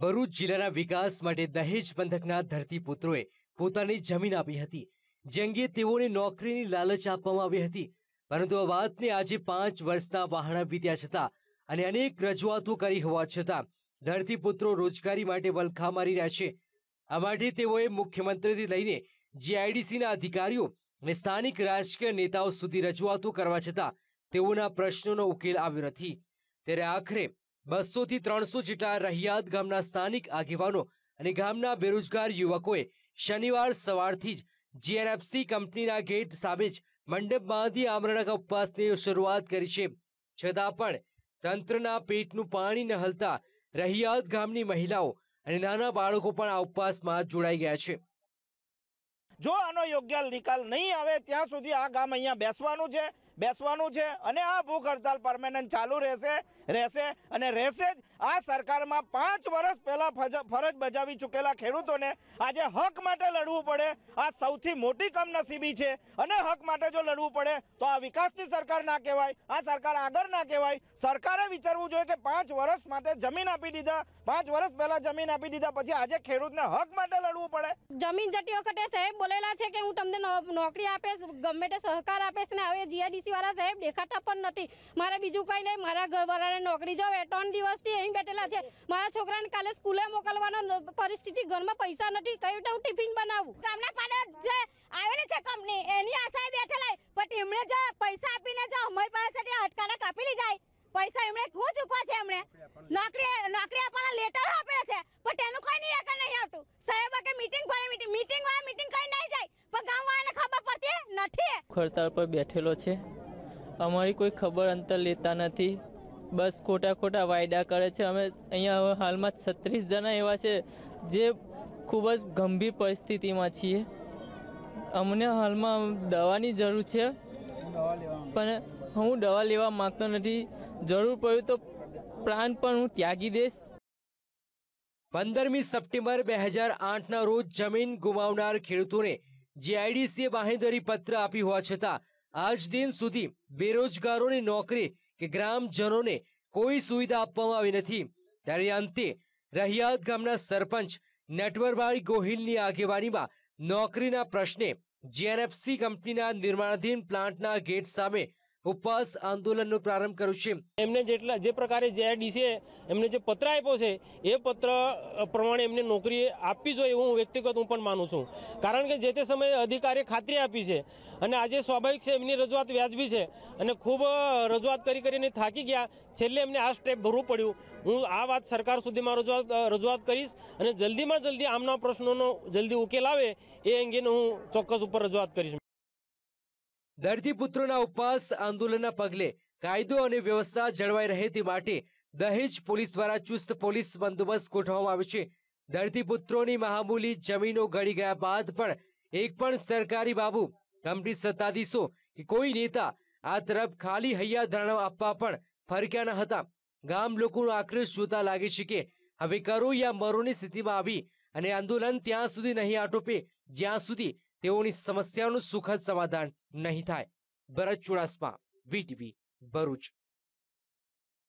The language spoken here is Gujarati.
ભરૂચ જિલ્લાના વિકાસ માટે દહેજ બંધકના ધરતીપુત્રોએ પોતાની જમીન આપી હતી જે અંગે તેઓને નોકરીની લાલચ આપવામાં આવી હતી પરંતુ આ વાતને આજે પાંચ વર્ષના વહાણા વીત્યા છતાં અને અનેક રજૂઆતો કરી હોવા છતાં ધરતીપુત્રો રોજગારી માટે વલખા મારી રહ્યા છે આ માટે તેઓએ મુખ્યમંત્રીથી લઈને જીઆઈડીસીના અધિકારીઓ અને સ્થાનિક રાજકીય નેતાઓ સુધી રજૂઆતો કરવા છતાં તેઓના પ્રશ્નોનો ઉકેલ આવ્યો નથી ત્યારે આખરે બસો થી ત્રણસો જેટલા રહિયાત ગામના સ્થાનિક આગેવાનો અને ગામના બેરોજગાર યુવકોએ શનિવાર સવારથી જ જીએનએફસી કંપનીના ગેટ સામે જ મંડપમાંથી બાંધી આમરણક ઉપવાસની શરૂઆત કરી છે છતાં પણ તંત્રના પેટનું પાણી ન હલતા રહિયાત ગામની મહિલાઓ અને નાના બાળકો પણ આ ઉપવાસમાં જોડાઈ ગયા છે જો આનો યોગ્ય નિકાલ નહીં આવે ત્યાં સુધી આ ગામ અહીંયા બેસવાનું છે બેસવાનું છે અને આ ભૂખ હડતાલ પરમેનન્ટ ચાલુ રહેશે રહેશે અને રહેશે જ આ સરકારમાં પાંચ વર્ષ પહેલાં ફરજ બજાવી ચૂકેલા ખેડૂતોને આજે હક માટે લડવું પડે આ સૌથી મોટી કમનસીબી છે અને હક માટે જો લડવું પડે તો આ વિકાસની સરકાર ના કહેવાય આ સરકાર આગળ ના કહેવાય સરકારે વિચારવું જોઈએ કે પાંચ વર્ષ માટે જમીન આપી દીધા પાંચ વર્ષ પહેલા જમીન આપી દીધા પછી આજે ખેડૂતને હક માટે લડવું પડે જમીન જતી વખતે સાહેબ બોલેલા છે કે હું તમને નોકરી આપીશ ગમે તે સહકાર આપીશ ને હવે જીઆઈડી પોલીસવાળા સાહેબ દેખાતા પણ નથી મારે બીજું કંઈ નહીં મારા ઘરવાળાને નોકરી જાવ ત્રણ દિવસથી અહીં બેઠેલા છે મારા છોકરાને કાલે સ્કૂલે મોકલવાનો પરિસ્થિતિ ઘરમાં પૈસા નથી કઈ રીતે હું ટિફિન બનાવું ગામના પૈસા એમણે શું ચૂકવા છે એમણે નોકરી નોકરી આપવાના લેટરો આપેલા છે પણ તેનું કોઈ નિરાકરણ નહીં આવતું સાહેબ કે મીટિંગ ભૂખ હડતાળ પર બેઠેલો છે અમારી કોઈ ખબર અંતર લેતા નથી બસ ખોટા ખોટા વાયદા કરે છે અમે અહીંયા હાલમાં છત્રીસ જણા એવા છે જે ખૂબ જ ગંભીર પરિસ્થિતિમાં છીએ અમને હાલમાં દવાની જરૂર છે પણ હું દવા લેવા માગતો નથી જરૂર પડ્યું તો પ્રાણ પણ હું ત્યાગી દઈશ પંદરમી સપ્ટેમ્બર બે હજાર આઠના રોજ જમીન ગુમાવનાર ખેડૂતોને જે આઈડીસીએ બાહેંધરી પત્ર આપી હોવા છતાં આજ દિન સુધી બેરોજગારોની નોકરી કે ગ્રામજનોને કોઈ સુવિધા આપવામાં આવી નથી ત્યારે અંતે રહિયાત ગામના સરપંચ નટવરભાઈ ગોહિલની આગેવાનીમાં નોકરીના પ્રશ્ને જીએનએફસી કંપનીના નિર્માણાધીન પ્લાન્ટના ગેટ સામે ઉપવાસ આંદોલનનો પ્રારંભ કર્યો છે એમને જેટલા જે પ્રકારે જે ડીસીએ એમને જે પત્ર આપ્યો છે એ પત્ર પ્રમાણે એમને નોકરી આપવી જોઈએ હું વ્યક્તિગત હું પણ માનું છું કારણ કે જે તે સમયે અધિકારીએ ખાતરી આપી છે અને આજે સ્વાભાવિક છે એમની રજૂઆત વ્યાજબી છે અને ખૂબ રજૂઆત કરી કરીને થાકી ગયા છેલ્લે એમને આ સ્ટેપ ભરવું પડ્યું હું આ વાત સરકાર સુધીમાં રજૂઆત રજૂઆત કરીશ અને જલ્દીમાં જલ્દી આમના પ્રશ્નોનો જલ્દી ઉકેલ આવે એ અંગેનો હું ચોક્કસ ઉપર રજૂઆત કરીશ દર્દીપુત્રોના ઉપવાસ આંદોલનના પગલે કાયદો અને વ્યવસ્થા જળવાઈ રહે તે માટે દહેજ પોલીસ દ્વારા ચુસ્ત પોલીસ બંદોબસ્ત ગોઠવવામાં આવે છે ધરતીપુત્રોની મહામૂલી જમીનો ગળી ગયા બાદ પણ એક પણ સરકારી બાબુ કંપની સત્તાધીશો કે કોઈ નેતા આ તરફ ખાલી હૈયા ધારણા આપવા પણ ફરક્યા ન હતા ગામ લોકોનો આક્રોશ જોતા લાગે છે કે હવે કરો યા મરોની સ્થિતિમાં આવી અને આંદોલન ત્યાં સુધી નહીં આટોપે જ્યાં સુધી તેઓની સમસ્યાનું સુખદ સમાધાન નહીં થાય ભરત ચુડાસમા વીટીવી ભરૂચ